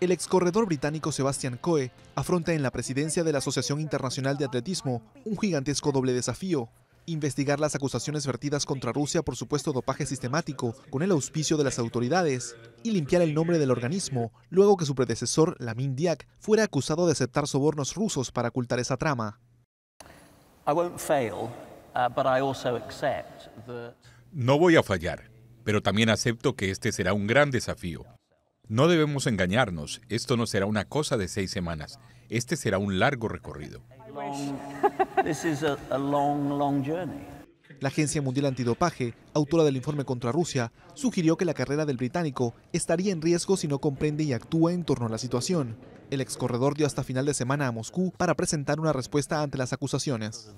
el excorredor británico Sebastian Coe afronta en la presidencia de la Asociación Internacional de Atletismo un gigantesco doble desafío. Investigar las acusaciones vertidas contra Rusia por supuesto dopaje sistemático con el auspicio de las autoridades y limpiar el nombre del organismo luego que su predecesor, Lamin Diak, fuera acusado de aceptar sobornos rusos para ocultar esa trama. Uh, no voy a fallar, pero también acepto que este será un gran desafío. No debemos engañarnos, esto no será una cosa de seis semanas, este será un largo recorrido. La Agencia Mundial Antidopaje, autora del informe contra Rusia, sugirió que la carrera del británico estaría en riesgo si no comprende y actúa en torno a la situación. El excorredor dio hasta final de semana a Moscú para presentar una respuesta ante las acusaciones.